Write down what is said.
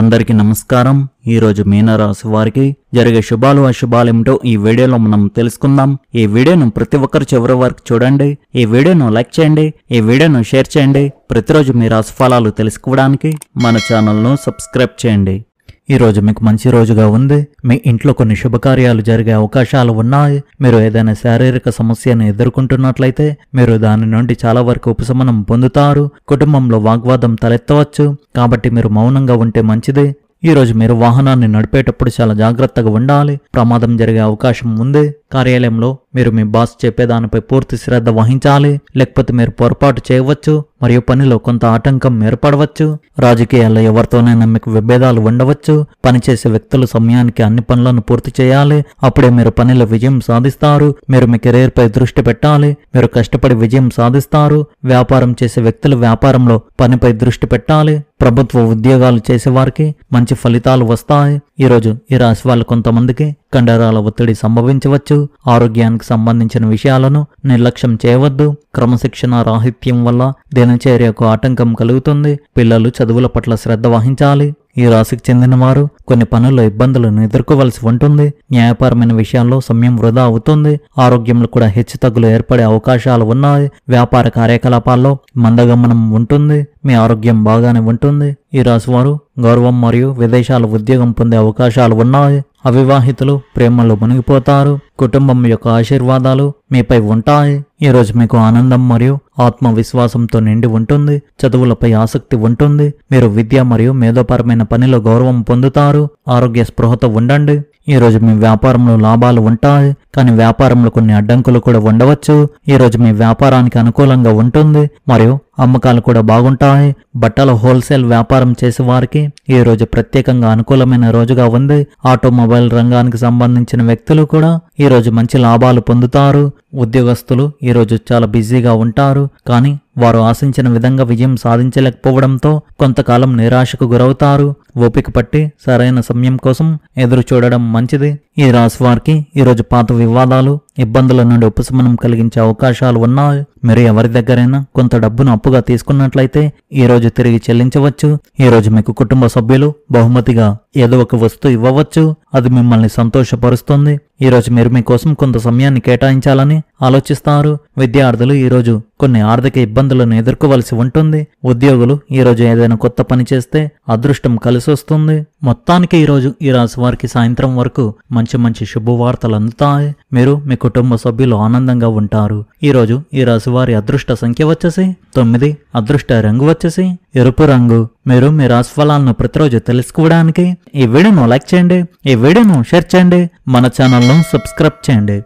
అందరికీ నమస్కారం ఈరోజు మీనరాశి వారికి జరిగే శుభాలు ఏమిటో ఈ వీడియోలో మనం తెలుసుకుందాం ఈ వీడియోను ప్రతి ఒక్కరు చివరి వరకు చూడండి ఈ వీడియోను లైక్ చేయండి ఈ వీడియోను షేర్ చేయండి ప్రతిరోజు మీ రాశిఫలాలు తెలుసుకోవడానికి మన ఛానల్ను సబ్స్క్రైబ్ చేయండి ఈరోజు మీకు మంచి రోజుగా ఉంది మీ ఇంట్లో కొన్ని శుభకార్యాలు జరిగే అవకాశాలు ఉన్నాయి మీరు ఏదైనా శారీరక సమస్యను ఎదుర్కొంటున్నట్లయితే మీరు దాని నుండి చాలా వరకు ఉపశమనం పొందుతారు కుటుంబంలో వాగ్వాదం తలెత్తవచ్చు కాబట్టి మీరు మౌనంగా ఉంటే మంచిది ఈరోజు మీరు వాహనాన్ని నడిపేటప్పుడు చాలా జాగ్రత్తగా ఉండాలి ప్రమాదం జరిగే అవకాశం ఉంది కార్యాలయంలో మీరు మీ బాస్ చెప్పేదానిపై పూర్తి శ్రద్ధ వహించాలి లేకపోతే మీరు పొరపాటు చేయవచ్చు మరియు పనిలో కొంత ఆటంకం ఏర్పడవచ్చు రాజకీయాల్లో ఎవరితోనైనా మీకు విభేదాలు ఉండవచ్చు పనిచేసే వ్యక్తులు సమయానికి అన్ని పనులను పూర్తి చేయాలి అప్పుడే మీరు పనిలో విజయం సాధిస్తారు మీరు మీ పై దృష్టి పెట్టాలి మీరు కష్టపడి విజయం సాధిస్తారు వ్యాపారం చేసే వ్యక్తులు వ్యాపారంలో పనిపై దృష్టి పెట్టాలి ప్రభుత్వ ఉద్యోగాలు చేసేవారికి మంచి ఫలితాలు వస్తాయి ఈరోజు ఈ రాశి వాళ్ళు కొంతమందికి కండరాల ఒత్తిడి సంభవించవచ్చు ఆరోగ్యానికి సంబంధించిన విషయాలను నిర్లక్ష్యం చేయవద్దు క్రమశిక్షణ రాహిత్యం వల్ల దినచర్యకు ఆటంకం కలుగుతుంది పిల్లలు చదువుల పట్ల శ్రద్ధ వహించాలి ఈ రాశికి చెందిన వారు కొన్ని పనుల్లో ఇబ్బందులను ఎదుర్కోవలసి ఉంటుంది న్యాయపరమైన విషయాల్లో సమయం వృధా అవుతుంది ఆరోగ్యంలో కూడా హెచ్చుతగ్గులు ఏర్పడే అవకాశాలు ఉన్నాయి వ్యాపార కార్యకలాపాల్లో మందగమనం ఉంటుంది మీ ఆరోగ్యం బాగానే ఉంటుంది ఈ రాశివారు గౌరవం మరియు విదేశాల ఉద్యోగం పొందే అవకాశాలు ఉన్నాయి అవివాహితులు ప్రేమలో మునిగిపోతారు కుటుంబం యొక్క ఆశీర్వాదాలు మీపై ఉంటాయి ఈరోజు మీకు ఆనందం మరియు ఆత్మవిశ్వాసంతో నిండి ఉంటుంది చదువులపై ఆసక్తి ఉంటుంది మీరు విద్య మరియు మేధోపరమైన పనిలో గౌరవం పొందుతారు ఆరోగ్య స్పృహతో ఉండండి ఈరోజు మీ వ్యాపారంలో లాభాలు ఉంటాయి కానీ వ్యాపారంలో కొన్ని అడ్డంకులు కూడా ఉండవచ్చు ఈరోజు మీ వ్యాపారానికి అనుకూలంగా ఉంటుంది మరియు అమ్మకాలు కూడా బాగుంటాయి బట్టల హోల్సేల్ వ్యాపారం చేసే వారికి ఈ రోజు ప్రత్యేకంగా అనుకూలమైన రోజుగా ఉంది ఆటోమొబైల్ రంగానికి సంబంధించిన వ్యక్తులు కూడా ఈ రోజు మంచి లాభాలు పొందుతారు ఉద్యోగస్తులు ఈ రోజు చాలా బిజీగా ఉంటారు కానీ వారు ఆశించిన విధంగా విజయం సాధించలేకపోవడంతో కొంతకాలం నిరాశకు గురవుతారు ఓపిక పట్టి సరైన సమయం కోసం ఎదురు చూడడం మంచిది ఈ రాశివారికి ఈరోజు పాత వివాదాలు ఇబ్బందుల నుండి ఉపశమనం కలిగించే అవకాశాలు ఉన్నా మీరు ఎవరి దగ్గరైనా కొంత డబ్బును అప్పుగా తీసుకున్నట్లయితే ఈ రోజు తిరిగి చెల్లించవచ్చు ఈ రోజు మీకు కుటుంబ సభ్యులు బహుమతిగా ఏదో ఒక వస్తువు ఇవ్వవచ్చు అది మిమ్మల్ని సంతోషపరుస్తుంది ఈ రోజు మీరు మీకోసం కొంత సమయాన్ని కేటాయించాలని ఆలోచిస్తారు విద్యార్థులు ఈ రోజు కొన్ని ఆర్థిక ఇబ్బందులను ఎదుర్కోవలసి ఉంటుంది ఉద్యోగులు ఈ రోజు ఏదైనా కొత్త పని చేస్తే అదృష్టం కలిసి వస్తుంది మొత్తానికి ఈరోజు ఈ రాశి వారికి సాయంత్రం వరకు మంచి మంచి శుభవార్తలు అందుతాయి మీరు మీ కుటుంబ సభ్యులు ఆనందంగా ఉంటారు ఈరోజు ఈ రాశి వారి అదృష్ట సంఖ్య వచ్చేసి తొమ్మిది అదృష్ట రంగు వచ్చేసి ఎరుపు రంగు మీరు మీ ఫలాలను ప్రతిరోజు తెలుసుకోవడానికి ఈ వీడియోను లైక్ చేయండి ఈ వీడియోను షేర్ చేయండి మన ఛానల్ను సబ్స్క్రైబ్ చేయండి